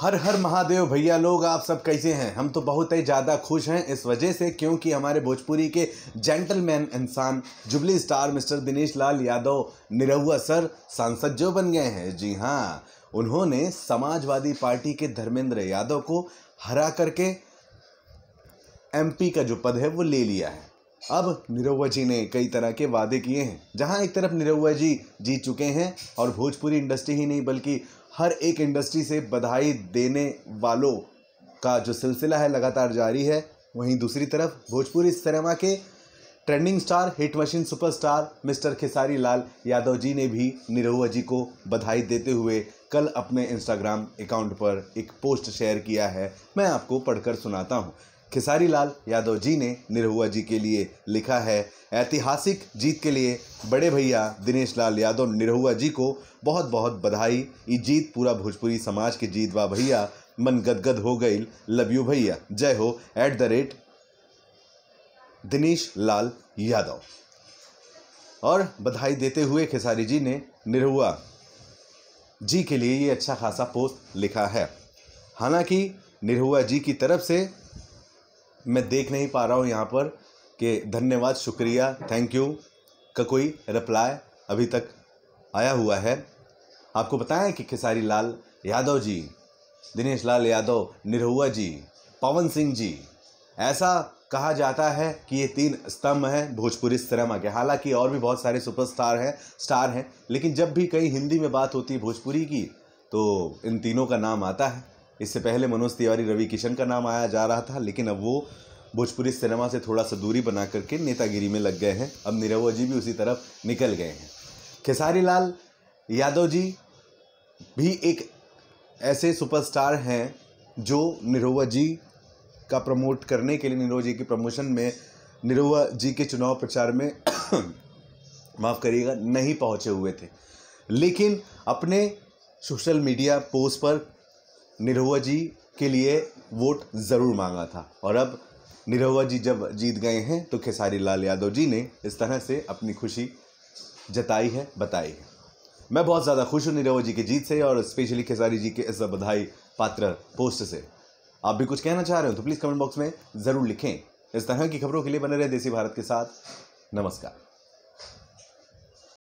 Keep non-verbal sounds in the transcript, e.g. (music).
हर हर महादेव भैया लोग आप सब कैसे हैं हम तो बहुत ही ज़्यादा खुश हैं इस वजह से क्योंकि हमारे भोजपुरी के जेंटलमैन इंसान jubilee star mister Dinesh Lal Yadav Nirahua sir सांसद जो बन गए हैं जी हाँ उन्होंने समाजवादी पार्टी के धर्मेंद्र यादव को हरा करके एमपी का जो पद है वो ले लिया है अब निरहुआ जी ने कई तरह के वादे किए हैं जहां एक तरफ निरहुआ जी जीत चुके हैं और भोजपुरी इंडस्ट्री ही नहीं बल्कि हर एक इंडस्ट्री से बधाई देने वालों का जो सिलसिला है लगातार जारी है वहीं दूसरी तरफ भोजपुरी सिनेमा के trending star hit machine superstar mister Khesari Lal Yadav ji ने भी निरहुआ जी को बधाई देते हुए कल अपने इंस्टाग्राम अकाउंट पर एक पोस्ट शेयर किया है मैं आपको पढ़कर सुनाता हूँ खेसारी लाल यादव जी ने निरहुआ जी के लिए लिखा है ऐतिहासिक जीत के लिए बड़े भैया दिनेश लाल यादव निरहुआ जी को बहुत बहुत बधाई ये जीत पूरा भोजपुरी समाज के जीत बा भैया मन गदगद हो गई लव यू भैया जय हो at the rate Dinesh Lal Yadav और बधाई देते हुए खेसारी जी ने निरहुआ जी के लिए ये अच्छा खासा पोस्ट लिखा है हालांकि निरहुआ जी की तरफ से मैं देख नहीं पा रहा हूँ यहाँ पर कि धन्यवाद शुक्रिया थैंक यू का कोई रिप्लाई अभी तक आया हुआ है आपको बताएं कि खेसारी लाल यादव जी दिनेश लाल यादव निरहुआ जी पवन सिंह जी ऐसा कहा जाता है कि ये तीन स्तंभ हैं भोजपुरी सिनेमा के हालांकि और भी बहुत सारे सुपरस्टार हैं स्टार हैं लेकिन जब भी कहीं हिंदी में बात होती है भोजपुरी की तो इन तीनों का नाम आता है इससे पहले मनोज तिवारी रवि किशन का नाम आया जा रहा था लेकिन अब वो भोजपुरी सिनेमा से थोड़ा सा दूरी बना करके नेतागिरी में लग गए हैं अब निरवा जी भी उसी तरफ निकल गए हैं खेसारी लाल यादव जी भी एक ऐसे सुपरस्टार हैं जो निरोवा जी का प्रमोट करने के लिए निरोवा जी की प्रमोशन में निरोवा जी के चुनाव प्रचार में (coughs) माफ़ करिएगा नहीं पहुंचे हुए थे लेकिन अपने सोशल मीडिया पोस्ट पर निरहुआ जी के लिए वोट ज़रूर मांगा था और अब निरहुआ जी जब जीत गए हैं तो खेसारी लाल यादव जी ने इस तरह से अपनी खुशी जताई है बताई है मैं बहुत ज़्यादा खुश हूँ निरहुआ जी की जीत से और स्पेशली खेसारी जी के इस बधाई पात्र पोस्ट से आप भी कुछ कहना चाह रहे हो तो प्लीज़ कमेंट बॉक्स में ज़रूर लिखें इस तरह की खबरों के लिए बने रहे देसी भारत के साथ नमस्कार